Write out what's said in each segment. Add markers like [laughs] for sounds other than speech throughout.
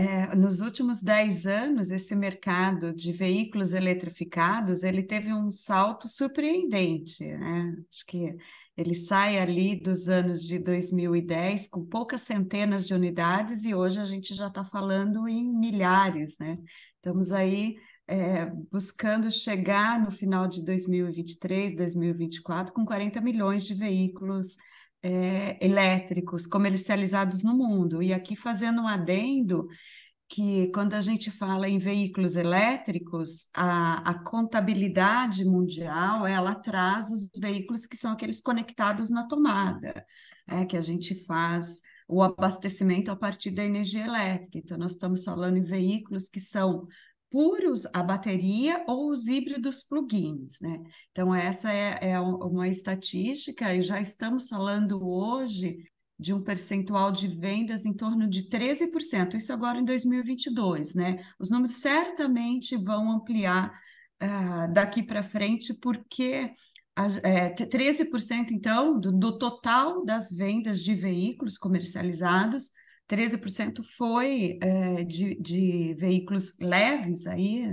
é, nos últimos 10 anos, esse mercado de veículos eletrificados, ele teve um salto surpreendente, né? Acho que ele sai ali dos anos de 2010 com poucas centenas de unidades e hoje a gente já está falando em milhares, né? Estamos aí é, buscando chegar no final de 2023, 2024 com 40 milhões de veículos eletrificados é, elétricos comercializados no mundo. E aqui fazendo um adendo que quando a gente fala em veículos elétricos, a, a contabilidade mundial ela traz os veículos que são aqueles conectados na tomada, é, que a gente faz o abastecimento a partir da energia elétrica. Então, nós estamos falando em veículos que são puros a bateria ou os híbridos plugins, né? Então, essa é, é uma estatística e já estamos falando hoje de um percentual de vendas em torno de 13%, isso agora em 2022, né? Os números certamente vão ampliar uh, daqui para frente, porque a, é, 13%, então, do, do total das vendas de veículos comercializados 13% foi é, de, de, veículos leves aí,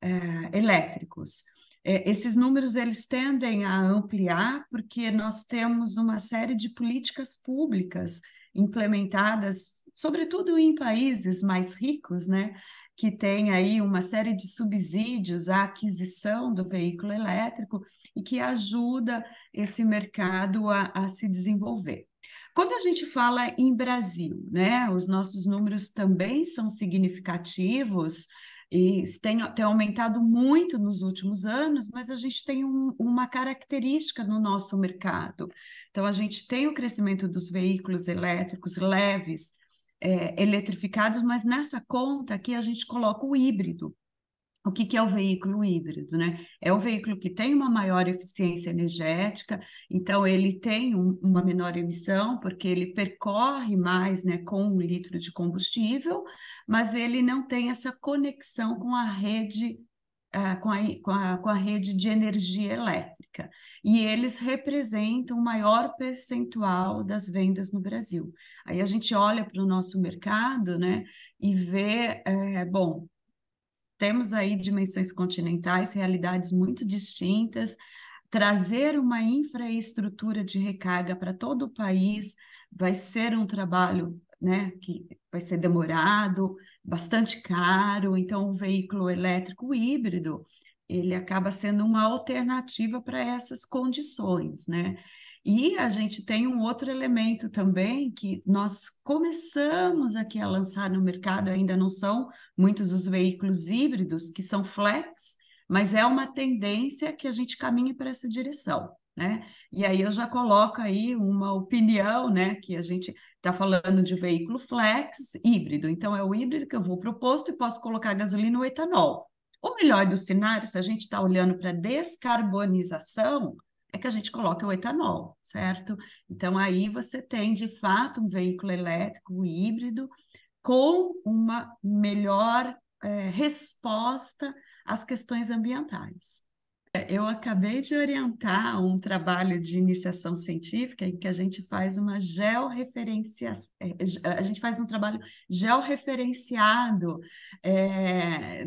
é, elétricos. É, esses números eles tendem a ampliar porque nós temos uma série de políticas públicas implementadas, sobretudo em países mais ricos, né, que tem aí uma série de subsídios à aquisição do veículo elétrico e que ajuda esse mercado a, a se desenvolver. Quando a gente fala em Brasil, né, os nossos números também são significativos e tem, tem aumentado muito nos últimos anos, mas a gente tem um, uma característica no nosso mercado. Então, a gente tem o crescimento dos veículos elétricos leves, é, eletrificados, mas nessa conta aqui a gente coloca o híbrido. O que, que, é o veículo híbrido, né? É um veículo que tem uma maior eficiência energética, então ele tem um, uma menor emissão, porque ele percorre mais né, com um litro de combustível, mas ele não tem essa conexão com a rede. Uh, com, a, com, a, com a rede de energia elétrica. E eles representam o maior percentual das vendas no Brasil. Aí a gente olha para o nosso mercado né, e vê, é, bom, temos aí dimensões continentais, realidades muito distintas, trazer uma infraestrutura de recarga para todo o país vai ser um trabalho né, que vai ser demorado, bastante caro, então o veículo elétrico híbrido ele acaba sendo uma alternativa para essas condições, né? E a gente tem um outro elemento também que nós começamos aqui a lançar no mercado, ainda não são muitos os veículos híbridos que são flex, mas é uma tendência que a gente caminhe para essa direção. Né? E aí eu já coloco aí uma opinião, né? Que a gente está falando de veículo flex híbrido, então é o híbrido que eu vou proposto e posso colocar gasolina ou etanol. O melhor do cenário, se a gente está olhando para descarbonização, é que a gente coloca o etanol, certo? Então aí você tem de fato um veículo elétrico híbrido com uma melhor é, resposta às questões ambientais. É, eu acabei de orientar um trabalho de iniciação científica em que a gente faz uma georreferência, é, a gente faz um trabalho georreferenciado é,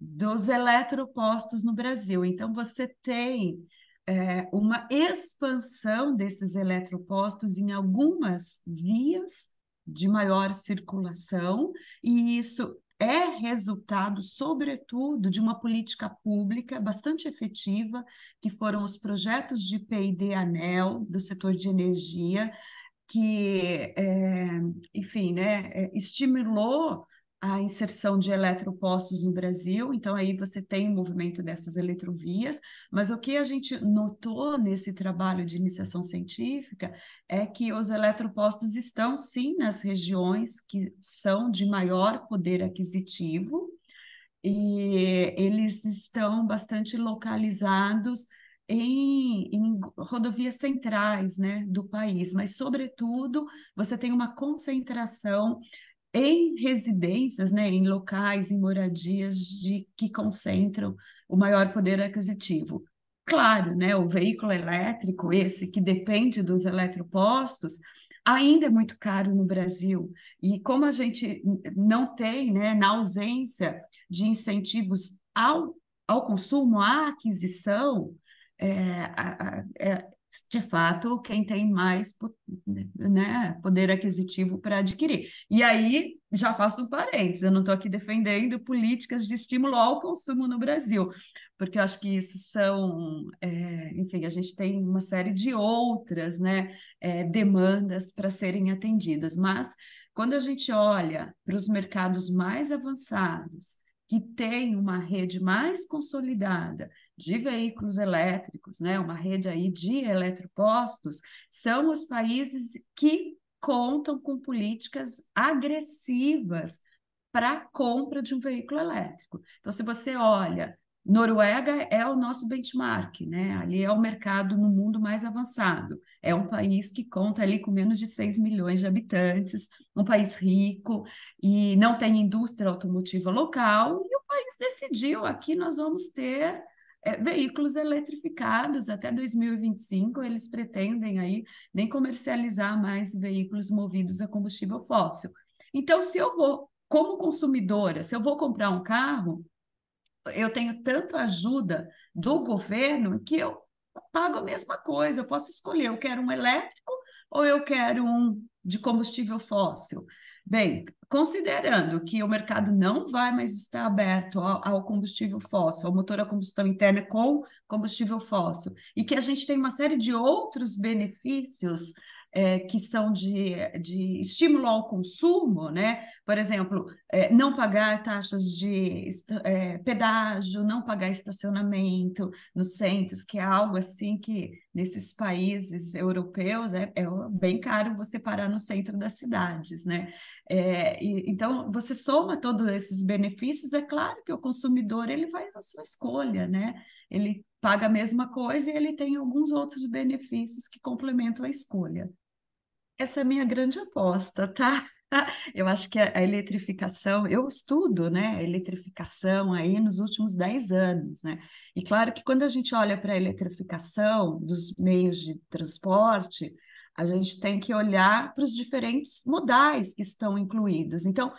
dos eletropostos no Brasil. Então você tem é, uma expansão desses eletropostos em algumas vias de maior circulação, e isso é resultado, sobretudo, de uma política pública bastante efetiva, que foram os projetos de P&D ANEL, do setor de energia, que, é, enfim, né, é, estimulou a inserção de eletropostos no Brasil, então aí você tem o movimento dessas eletrovias, mas o que a gente notou nesse trabalho de iniciação científica é que os eletropostos estão sim nas regiões que são de maior poder aquisitivo e eles estão bastante localizados em, em, rodovias centrais né, do país, mas, sobretudo, você tem uma concentração em residências, né, em locais, em moradias de que concentram o maior poder aquisitivo. Claro, né, o veículo elétrico, esse que depende dos eletropostos, ainda é muito caro no Brasil. E como a gente não tem, né, na ausência de incentivos ao, ao consumo, à aquisição, é, é de fato, quem tem mais né, poder aquisitivo para adquirir. E aí, já faço um parênteses, eu não estou aqui defendendo políticas de estímulo ao consumo no Brasil, porque eu acho que isso são, é, enfim, a gente tem uma série de outras né, é, demandas para serem atendidas, mas quando a gente olha para os mercados mais avançados, que tem uma rede mais consolidada, de veículos elétricos, né, uma rede aí de eletropostos, são os países que contam com políticas agressivas para a compra de um veículo elétrico. Então, se você olha, Noruega é o nosso benchmark, né? Ali é o mercado no mundo mais avançado. É um país que conta ali com menos de 6 milhões de habitantes, um país rico e não tem indústria automotiva local, e o país decidiu aqui nós vamos ter é, veículos eletrificados até 2025 eles pretendem aí nem comercializar mais veículos movidos a combustível fóssil. Então, se eu vou como consumidora, se eu vou comprar um carro, eu tenho tanto ajuda do governo que eu pago a mesma coisa. Eu posso escolher, eu quero um elétrico ou eu quero um de combustível fóssil. Bem, considerando que o mercado não vai mais estar aberto ao, combustível fóssil, ao motor a combustão interna com combustível fóssil, e que a gente tem uma série de outros benefícios é, que são de, de estímulo ao consumo, né? Por exemplo, é, não pagar taxas de é, pedágio, não pagar estacionamento nos centros, que é algo assim que nesses países europeus é, é bem caro você parar no centro das cidades, né? E, então você soma todos esses benefícios, é claro que o consumidor ele vai na sua escolha, né? Ele paga a mesma coisa e ele tem alguns outros benefícios que complementam a escolha. Essa é a minha grande aposta, tá? [laughs] Eu acho que a eletrificação, eu estudo, né, a eletrificação aí nos últimos 10 anos, né? E claro que quando a gente olha para a eletrificação dos meios de transporte, a gente tem que olhar para os diferentes modais que estão incluídos. Então,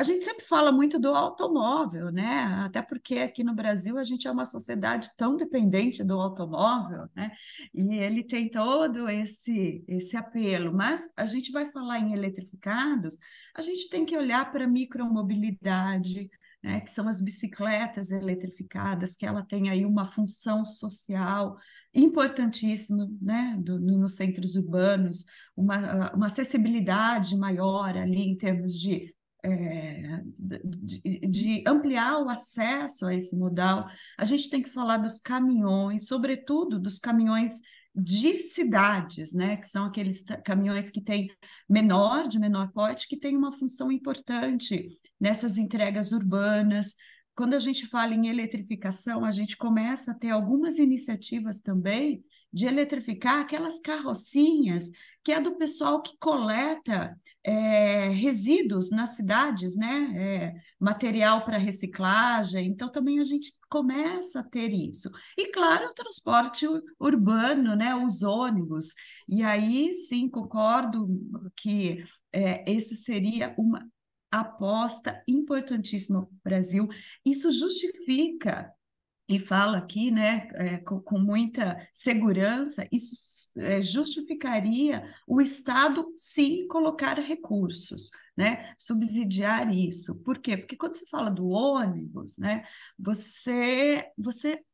a gente sempre fala muito do automóvel, né? Até porque aqui no Brasil a gente é uma sociedade tão dependente do automóvel, né? E ele tem todo esse esse apelo, mas a gente vai falar em eletrificados, a gente tem que olhar para a micromobilidade, né, que são as bicicletas eletrificadas, que ela tem aí uma função social importantíssima né, do, nos centros urbanos, uma, uma acessibilidade maior ali em termos de é, de, de, ampliar o acesso a esse modal, a gente tem que falar dos caminhões, sobretudo dos caminhões de cidades, né, que são aqueles caminhões que têm menor, de menor porte, que tem uma função importante nessas entregas urbanas, quando a gente fala em eletrificação, a gente começa a ter algumas iniciativas também de eletrificar aquelas carrocinhas que é do pessoal que coleta é, resíduos nas cidades, né? É, material para reciclagem. Então também a gente começa a ter isso. E claro, o transporte urbano, né? Os ônibus. E aí sim concordo que é, isso seria uma aposta importantíssima para o Brasil. Isso justifica e fala aqui, né, é, com, com, muita segurança, isso é, justificaria o Estado sim colocar recursos, né, subsidiar isso. Por quê? Porque quando se fala do ônibus, né, você, você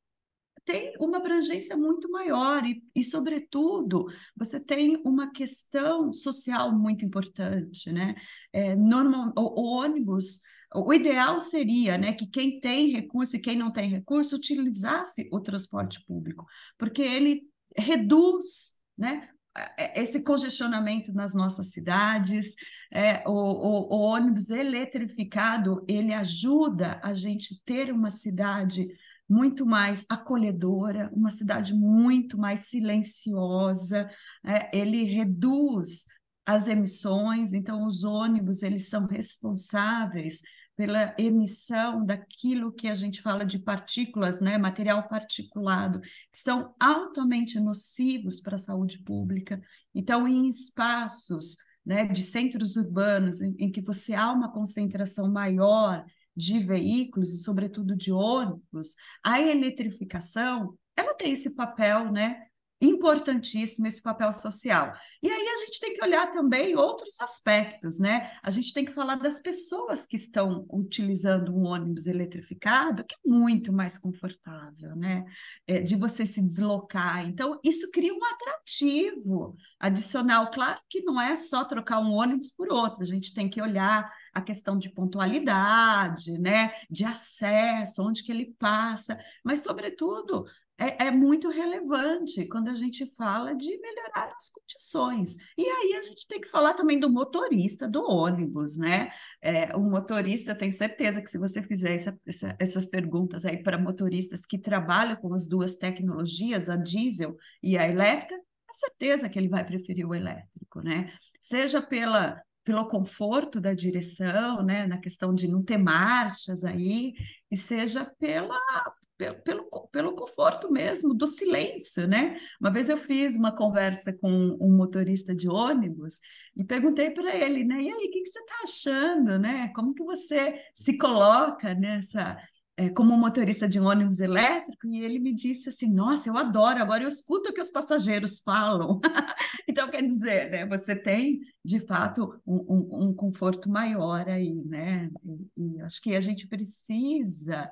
tem uma abrangência muito maior e, e, sobretudo, você tem uma questão social muito importante, né? É, normal, o, o ônibus o ideal seria né, que quem tem recurso e quem não tem recurso utilizasse o transporte público, porque ele reduz né, é, é, esse congestionamento nas nossas cidades, é, o, o, o, ônibus eletrificado, ele ajuda a gente ter uma cidade muito mais acolhedora, uma cidade muito mais silenciosa. É, ele reduz as emissões, então os ônibus eles são responsáveis pela emissão daquilo que a gente fala de partículas, né, material particulado, que são altamente nocivos para a saúde pública. Então, em espaços né, de centros urbanos em, em que você há uma concentração maior de veículos e, sobretudo, de ônibus, a eletrificação ela tem esse papel né, importantíssimo, esse papel social. E aí gente tem que olhar também outros aspectos, né? A gente tem que falar das pessoas que estão utilizando um ônibus eletrificado, que é muito mais confortável, né? É, de você se deslocar. Então, isso cria um atrativo adicional. Claro que não é só trocar um ônibus por outro, a gente tem que olhar a questão de pontualidade, né, de acesso, onde que ele passa, mas sobretudo é, é, muito relevante quando a gente fala de melhorar as condições. E aí a gente tem que falar também do motorista do ônibus, né? É, o motorista, tenho certeza que se você fizer essa, essa, essas perguntas aí para motoristas que trabalham com as duas tecnologias, a diesel e a elétrica, é certeza que ele vai preferir o elétrico, né? Seja pela pelo conforto da direção, né, na questão de não ter marchas aí, e seja pela pelo, pelo, pelo conforto mesmo, do silêncio, né? Uma vez eu fiz uma conversa com um motorista de ônibus e perguntei para ele, né? E aí, o que, que você está achando, né? Como que você se coloca nessa é, como motorista de um ônibus elétrico e ele me disse assim: Nossa, eu adoro, agora eu escuto o que os passageiros falam. [laughs] então, quer dizer, né, você tem de fato um, um, um conforto maior aí, né? E, e, acho que a gente precisa.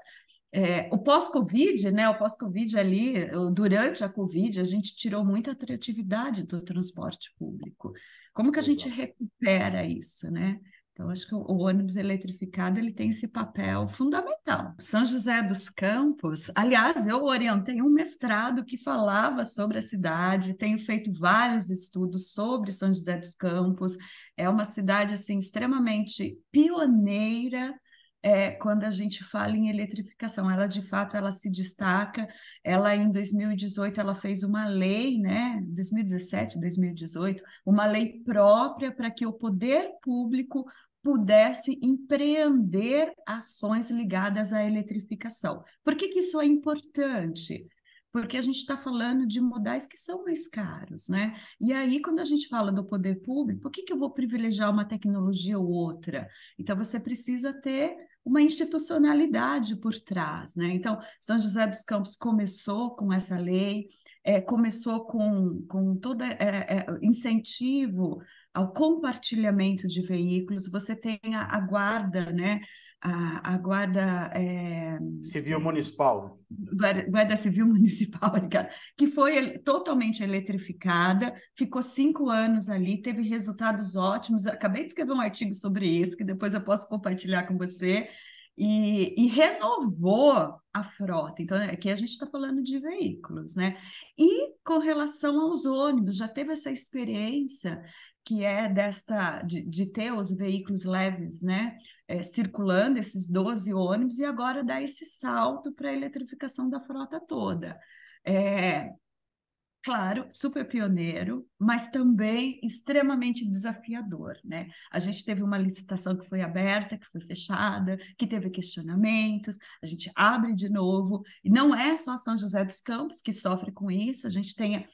É, o pós-Covid, né? O pós-Covid ali, durante a Covid, a gente tirou muita atratividade do transporte público. Como que a gente recupera isso, né? Então, acho que o, ônibus eletrificado ele tem esse papel fundamental. São José dos Campos, aliás, eu orientei um mestrado que falava sobre a cidade, tenho feito vários estudos sobre São José dos Campos. É uma cidade assim extremamente pioneira é, quando a gente fala em eletrificação. Ela, de fato, ela se destaca. Ela, em 2018, ela fez uma lei, né? 2017, 2018, uma lei própria para que o poder público pudesse empreender ações ligadas à eletrificação. Por que, que isso é importante? Porque a gente está falando de modais que são mais caros, né? E aí, quando a gente fala do poder público, por que, que eu vou privilegiar uma tecnologia ou outra? Então, você precisa ter uma institucionalidade por trás. Né? Então, São José dos Campos começou com essa lei, é, começou com, com todo eh, eh, é, é, incentivo ao compartilhamento de veículos, você tem a, a guarda né, a, a guarda é, civil municipal guarda, guarda civil [laughs] municipal que foi totalmente eletrificada ficou cinco anos ali teve resultados ótimos acabei de escrever um artigo sobre isso que depois eu posso compartilhar com você e, e renovou a frota. Então, é, aqui a gente está falando de veículos, né? E com relação aos ônibus, já teve essa experiência que é desta de, de ter os veículos leves, né? É, circulando esses 12 ônibus e agora dá esse salto para a eletrificação da frota toda. É, claro, super pioneiro, mas também extremamente desafiador, né? A gente teve uma licitação que foi aberta, que foi fechada, que teve questionamentos, a gente abre de novo, e não é só São José dos Campos que sofre com isso, a gente tem a,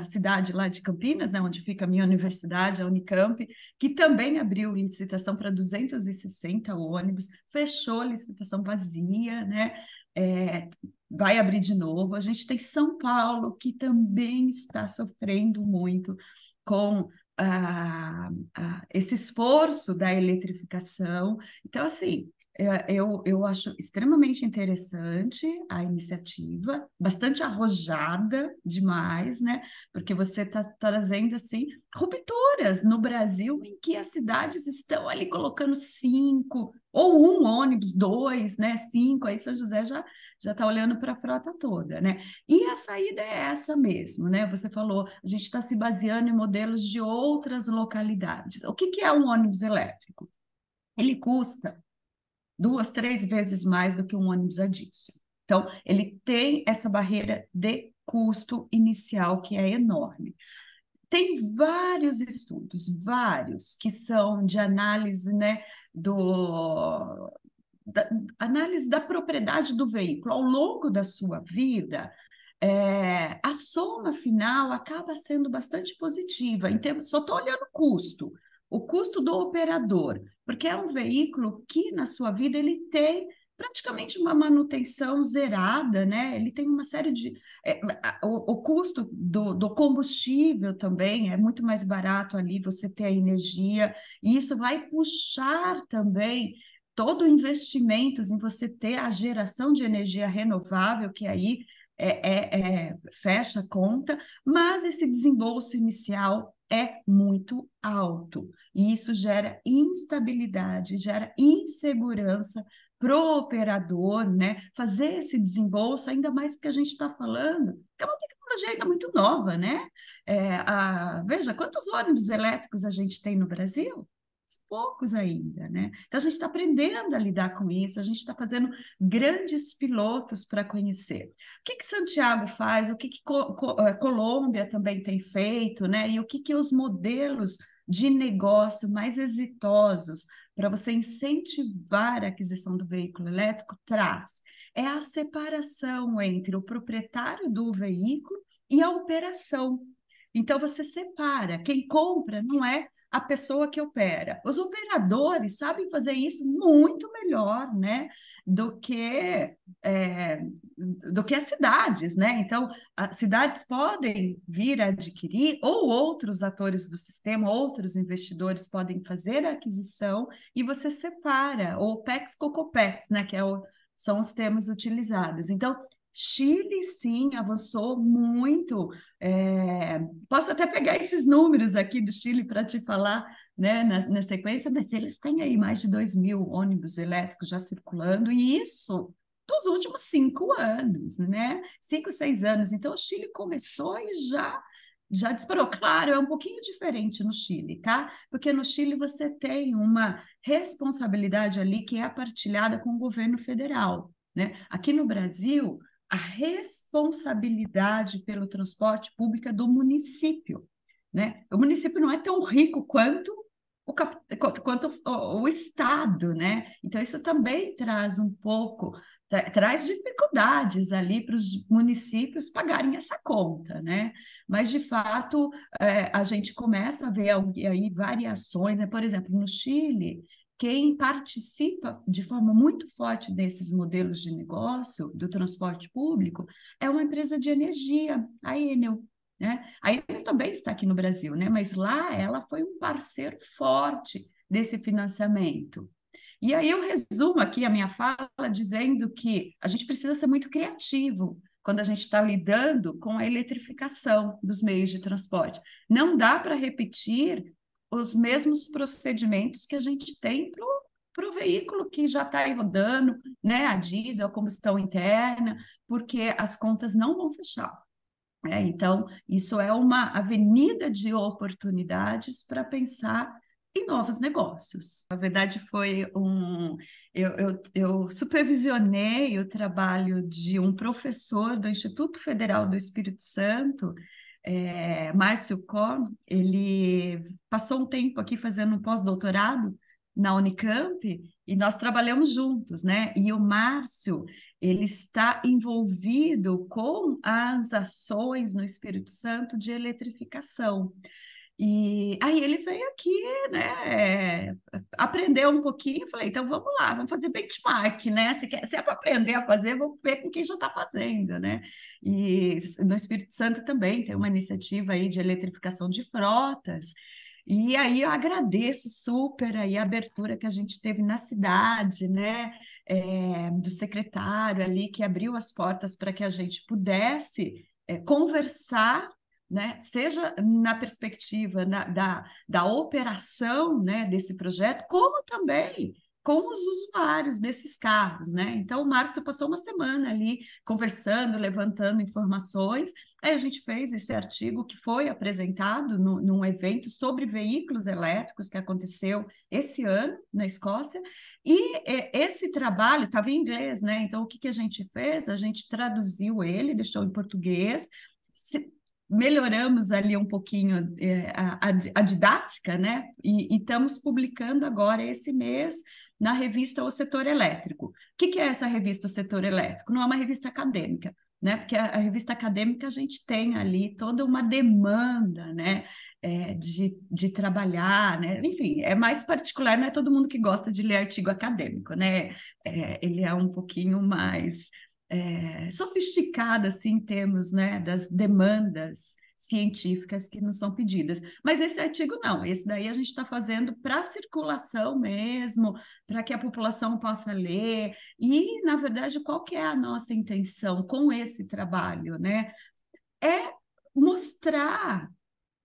a cidade lá de Campinas, né, onde fica a minha universidade, a Unicamp, que também abriu licitação para 260 ônibus, fechou licitação vazia, né? É, vai abrir de novo. A gente tem São Paulo, que também está sofrendo muito com ah, ah, esse esforço da eletrificação. Então, assim, é, eu, eu acho extremamente interessante a iniciativa, bastante arrojada demais, né? Porque você está trazendo assim rupturas no Brasil em que as cidades estão ali colocando cinco, ou um ônibus, dois, né? Cinco, aí São José já já está olhando para a frota toda, né? E a saída é essa mesmo, né? Você falou, a gente está se baseando em modelos de outras localidades. O que, que é um ônibus elétrico? Ele custa duas, três vezes mais do que um ônibus a diesel. Então, ele tem essa barreira de custo inicial que é enorme. Tem vários estudos, vários, que são de análise né, do, da, análise da propriedade do veículo ao longo da sua vida. É, a soma final acaba sendo bastante positiva em termos. Só estou olhando o custo, o custo do operador porque é um veículo que na sua vida ele tem praticamente uma manutenção zerada, né? Ele tem uma série de. É, o, o, custo do, do, combustível também é muito mais barato ali, você ter a energia, e isso vai puxar também todo o investimento em você ter a geração de energia renovável, que aí é, é, é fecha a conta, mas esse desembolso inicial é muito alto. E isso gera instabilidade, gera insegurança para o operador, né? Fazer esse desembolso, ainda mais porque a gente está falando que é uma tecnologia ainda muito nova, né? É, a, veja quantos ônibus elétricos a gente tem no Brasil poucos ainda, né? Então a gente está aprendendo a lidar com isso, a gente está fazendo grandes pilotos para conhecer. O que, que Santiago faz, o que, que é, Colômbia também tem feito, né? E o que, que os modelos de negócio mais exitosos para você incentivar a aquisição do veículo elétrico traz é a separação entre o proprietário do veículo e a operação. Então você separa, quem compra não é a pessoa que opera. Os operadores sabem fazer isso muito melhor, né, do que é, do que as cidades, né? Então, as cidades podem vir adquirir ou outros atores do sistema, outros investidores podem fazer a aquisição e você separa ou PEX COPEX, né, que é o, são os termos utilizados. Então, Chile, sim, avançou muito. É, posso até pegar esses números aqui do Chile para te falar né, na, na, sequência, mas eles têm aí mais de 2 mil ônibus elétricos já circulando, e isso dos últimos cinco anos, né? Cinco, seis anos. Então, o Chile começou e já já disparou. Claro, é um pouquinho diferente no Chile, tá? Porque no Chile você tem uma responsabilidade ali que é partilhada com o governo federal. Né? Aqui no Brasil, a responsabilidade pelo transporte público é do município. Né? O município não é tão rico quanto o, quanto o, o Estado, né? Então, isso também traz um pouco, tra, traz dificuldades ali para os municípios pagarem essa conta, né? Mas, de fato, é, a gente começa a ver aí variações, né? Por exemplo, no Chile, quem participa de forma muito forte desses modelos de negócio do transporte público é uma empresa de energia, a Enel. Né? A Enel também está aqui no Brasil, né? mas lá ela foi um parceiro forte desse financiamento. E aí eu resumo aqui a minha fala dizendo que a gente precisa ser muito criativo quando a gente está lidando com a eletrificação dos meios de transporte. Não dá para repetir os mesmos procedimentos que a gente tem para o veículo que já está aí rodando, né, a diesel, a combustão interna, porque as contas não vão fechar. É, então, isso é uma avenida de oportunidades para pensar em novos negócios. Na verdade, foi um. Eu, eu, eu, supervisionei o trabalho de um professor do Instituto Federal do Espírito Santo, é, Márcio Cor, ele passou um tempo aqui fazendo um pós-doutorado na Unicamp e nós trabalhamos juntos, né? E o Márcio, ele está envolvido com as ações no Espírito Santo de eletrificação. E aí ele veio aqui, né, aprendeu um pouquinho, falei, então vamos lá, vamos fazer benchmark, né, se, quer, se é para aprender a fazer, vamos ver com quem já está fazendo, né, e no Espírito Santo também tem uma iniciativa aí de eletrificação de frotas, e aí eu agradeço super aí a abertura que a gente teve na cidade, né, é, do secretário ali que abriu as portas para que a gente pudesse eh, conversar né? seja na perspectiva da, da operação né, desse projeto, como também com os usuários desses carros, né? Então, o Márcio passou uma semana ali conversando, levantando informações. Aí a gente fez esse artigo que foi apresentado no, num evento sobre veículos elétricos que aconteceu esse ano na Escócia. E é, esse trabalho estava em inglês, né? Então, o que, que a gente fez? A gente traduziu ele, deixou em português, se, melhoramos ali um pouquinho é, a, a, a didática, né? E, e, estamos publicando agora esse mês na revista O Setor Elétrico. O que, que é essa revista O Setor Elétrico? Não é uma revista acadêmica, né? Porque a, a, revista acadêmica a gente tem ali toda uma demanda, né? É, de, de trabalhar, né? Enfim, é mais particular, não é todo mundo que gosta de ler artigo acadêmico, né? É, ele é um pouquinho mais é, sofisticada assim, em termos né, das demandas científicas que nos são pedidas. Mas esse artigo não, esse daí a gente está fazendo para circulação mesmo, para que a população possa ler. E, na verdade, qual que é a nossa intenção com esse trabalho, né? É mostrar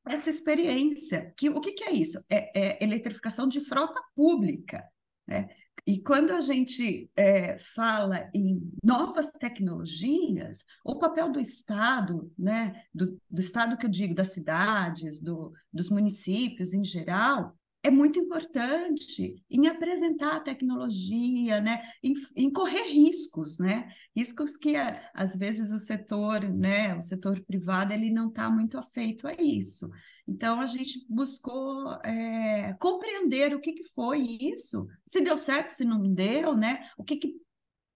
essa experiência. Que, o que, que é isso? É, é eletrificação de frota pública. Né? E quando a gente é, fala em novas tecnologias, o papel do Estado, né, do, do Estado que eu digo, das cidades, do, dos municípios em geral, é muito importante em apresentar a tecnologia, né? em, em correr riscos, né? riscos que é, às vezes o setor, né? o setor privado, ele não está muito afeito a isso. Então, a gente buscou é, compreender o que, que foi isso, se deu certo, se não deu, né? O que, que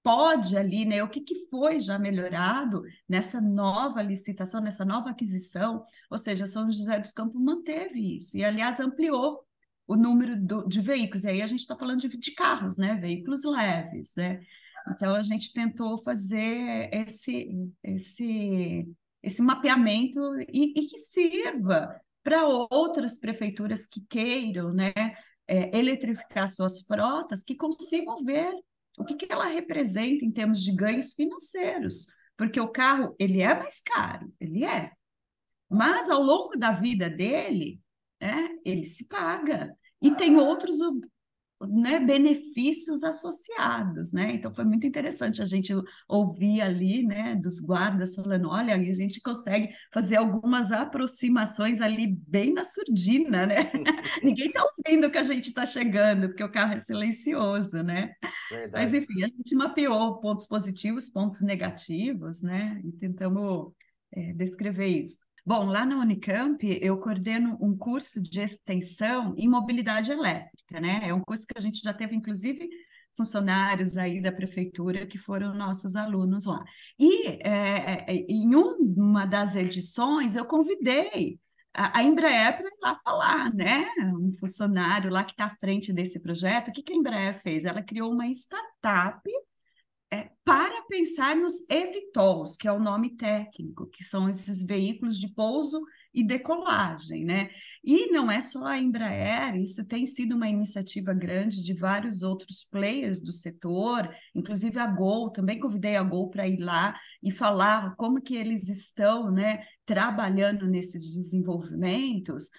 pode ali, né? O que, que foi já melhorado nessa nova licitação, nessa nova aquisição? Ou seja, São José dos Campos manteve isso e, aliás, ampliou o número do, de veículos. E aí a gente está falando de, de, carros, né? Veículos leves, né? Então a gente tentou fazer esse esse esse mapeamento e, e que sirva para outras prefeituras que queiram né, é, eletrificar suas frotas, que consigam ver o que, que ela representa em termos de ganhos financeiros, porque o carro ele é mais caro, ele é, mas ao longo da vida dele, né, ele se paga. E tem outros né, benefícios associados, né? Então foi muito interessante a gente ouvir ali, né, dos guardas falando, olha, a gente consegue fazer algumas aproximações ali bem na surdina, né? [laughs] Ninguém está ouvindo que a gente está chegando, porque o carro é silencioso, né? Verdade. Mas enfim, a gente mapeou pontos positivos, pontos negativos, né? E tentamos é, descrever isso. Bom, lá na Unicamp eu coordeno um curso de extensão em mobilidade elétrica, né? É um curso que a gente já teve, inclusive, funcionários aí da prefeitura que foram nossos alunos lá. E é, é, é em uma das edições eu convidei a, a Embraer para ir lá falar, né? Um funcionário lá que está à frente desse projeto. O que, que a Embraer fez? Ela criou uma startup é, para pensar nos evitols, que é o nome técnico, que são esses veículos de pouso e decolagem, né? E não é só a Embraer, isso tem sido uma iniciativa grande de vários outros players do setor, inclusive a Gol, também convidei a Gol para ir lá e falar como que eles estão, né, trabalhando nesses desenvolvimentos.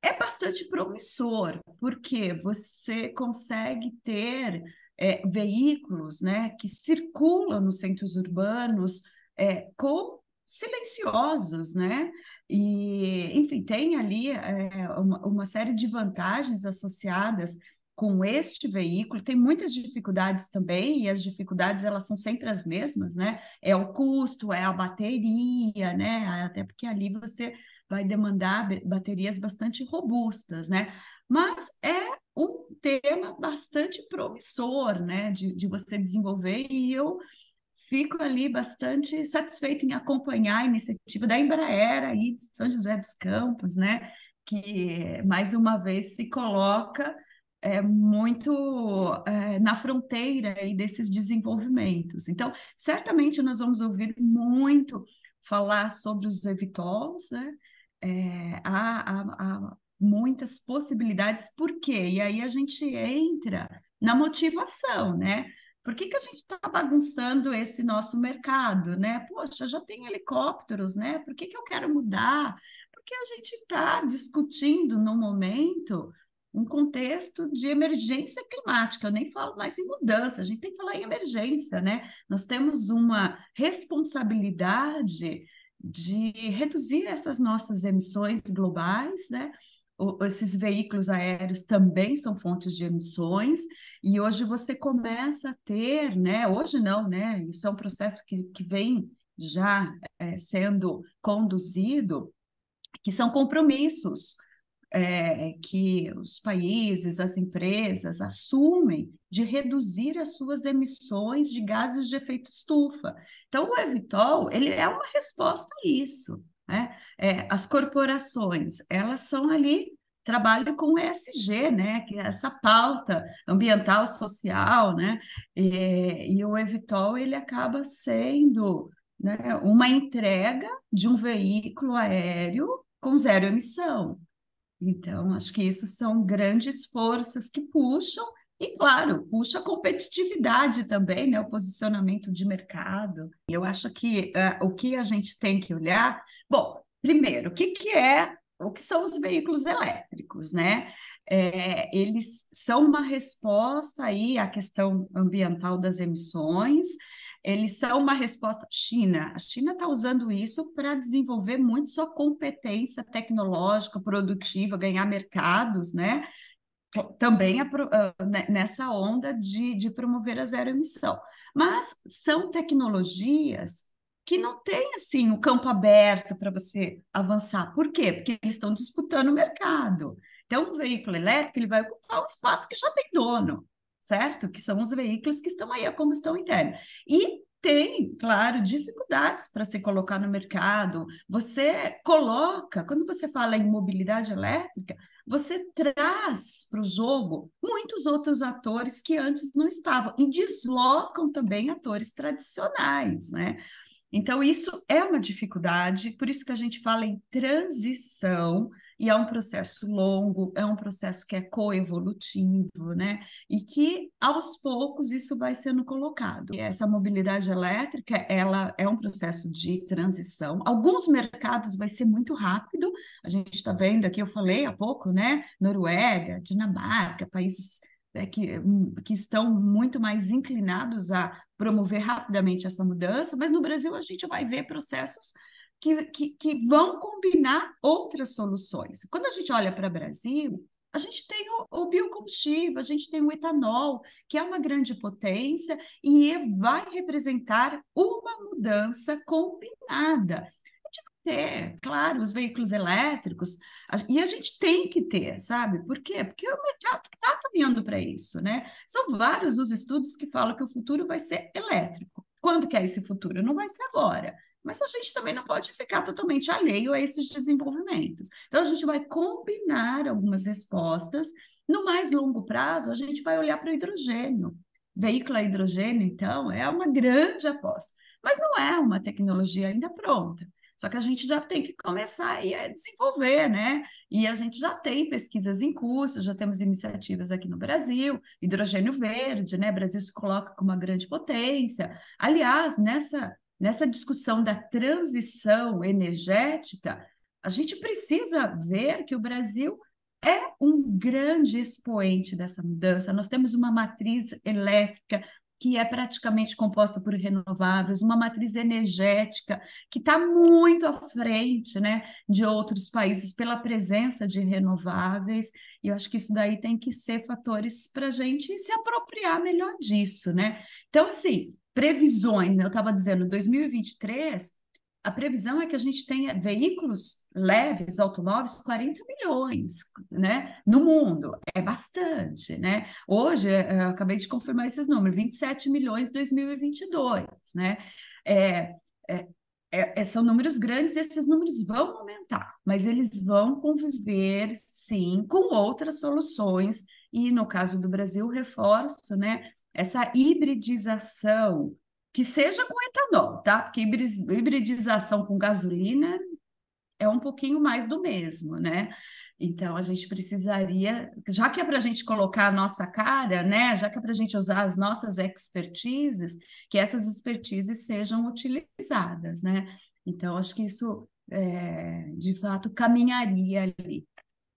É bastante promissor, porque você consegue ter é, veículos né, que circulam nos centros urbanos é, com silenciosos, né? E, enfim, tem ali é, uma, uma série de vantagens associadas com este veículo tem muitas dificuldades também e as dificuldades elas são sempre as mesmas né é o custo é a bateria né até porque ali você vai demandar baterias bastante robustas né mas é um tema bastante promissor, né, de, de você desenvolver, e eu fico ali bastante satisfeita em acompanhar a iniciativa da Embraer aí de São José dos Campos, né, que mais uma vez se coloca é, muito é, na fronteira aí desses desenvolvimentos. Então, certamente nós vamos ouvir muito falar sobre os evitols, né? É, a, a, a, muitas possibilidades. Por quê? E aí a gente entra na motivação, né? Por que, que a gente está bagunçando esse nosso mercado, né? Poxa, já tem helicópteros, né? Por que, que eu quero mudar? Porque a gente está discutindo no momento um contexto de emergência climática. Eu nem falo mais em mudança, a gente tem que falar em emergência, né? Nós temos uma responsabilidade de reduzir essas nossas emissões globais, né? esses veículos aéreos também são fontes de emissões, e hoje você começa a ter, né? Hoje não, né? Isso é um processo que, que vem já é, sendo conduzido, que são compromissos é, que os países, as empresas assumem de reduzir as suas emissões de gases de efeito estufa. Então, o Evitol ele é uma resposta a isso. É, as corporações, elas são ali, trabalham com ESG, né? Que é essa pauta ambiental, social, né? E, e o Evitol, ele acaba sendo né, uma entrega de um veículo aéreo com zero emissão. Então, acho que isso são grandes forças que puxam e, claro, puxa a competitividade também, né? o posicionamento de mercado. Eu acho que uh, o que a gente tem que olhar. Bom, Primeiro, o que, que é, o que são os veículos elétricos, né? É, eles são uma resposta aí à questão ambiental das emissões, eles são uma resposta. China, a China está usando isso para desenvolver muito sua competência tecnológica, produtiva, ganhar mercados, né? Também a, ah, né, nessa onda de, de promover a zero emissão. Mas são tecnologias que não tem assim o campo aberto para você avançar. Por quê? Porque eles estão disputando o mercado. Então, um veículo elétrico ele vai ocupar um espaço que já tem dono, certo? Que são os veículos que estão aí a é combustão interna. E tem, claro, dificuldades para se colocar no mercado. Você coloca, quando você fala em mobilidade elétrica, você traz para o jogo muitos outros atores que antes não estavam e deslocam também atores tradicionais, né? Então, isso é uma dificuldade, por isso que a gente fala em transição, e é um processo longo, é um processo que é coevolutivo, né? E que aos poucos isso vai sendo colocado. E essa mobilidade elétrica, ela é um processo de transição. Alguns mercados vai ser muito rápido. A gente está vendo aqui, eu falei há pouco, né? Noruega, Dinamarca, países é, que, hum, que estão muito mais inclinados a promover rapidamente essa mudança, mas no Brasil a gente vai ver processos que, que, que vão combinar outras soluções. Quando a gente olha para o Brasil, a gente tem o, o, biocombustível, a gente tem o etanol, que é uma grande potência e vai representar uma mudança combinada ter, claro, os veículos elétricos, e a gente tem que ter, sabe? Por quê? Porque é o mercado está caminhando para isso, né? São vários os estudos que falam que o futuro vai ser elétrico. Quando que é esse futuro? Não vai ser agora. Mas a gente também não pode ficar totalmente alheio a esses desenvolvimentos. Então, a gente vai combinar algumas respostas. No mais longo prazo, a gente vai olhar para o hidrogênio. Veículo a hidrogênio, então, é uma grande aposta mas não é uma tecnologia ainda pronta. Só que a gente já tem que começar aí a desenvolver, né? E a gente já tem pesquisas em curso, já temos iniciativas aqui no Brasil, hidrogênio verde, né? O Brasil se coloca como uma grande potência. Aliás, nessa, nessa discussão da transição energética, a gente precisa ver que o Brasil é um grande expoente dessa mudança. Nós temos uma matriz elétrica que é praticamente composta por renováveis, uma matriz energética que está muito à frente né, de outros países pela presença de renováveis. E eu acho que isso daí tem que ser fatores para a gente se apropriar melhor disso, né? Então, assim, previsões, né? eu estava dizendo, 2023 a previsão é que a gente tenha veículos leves, automóveis, 40 milhões, né? No mundo, é bastante, né? Hoje, é, eu acabei de confirmar esses números, 27 milhões em 2022, né? É, é, é, é, são números grandes, esses números vão aumentar, mas eles vão conviver, sim, com outras soluções, e no caso do Brasil, reforço, né? Essa hibridização que seja com etanol, tá? Porque hibridização com gasolina é um pouquinho mais do mesmo, né? Então a gente precisaria, já que é para a gente colocar a nossa cara, né? Já que é para a gente usar as nossas expertises, que essas expertises sejam utilizadas, né? Então acho que isso é, de fato caminharia ali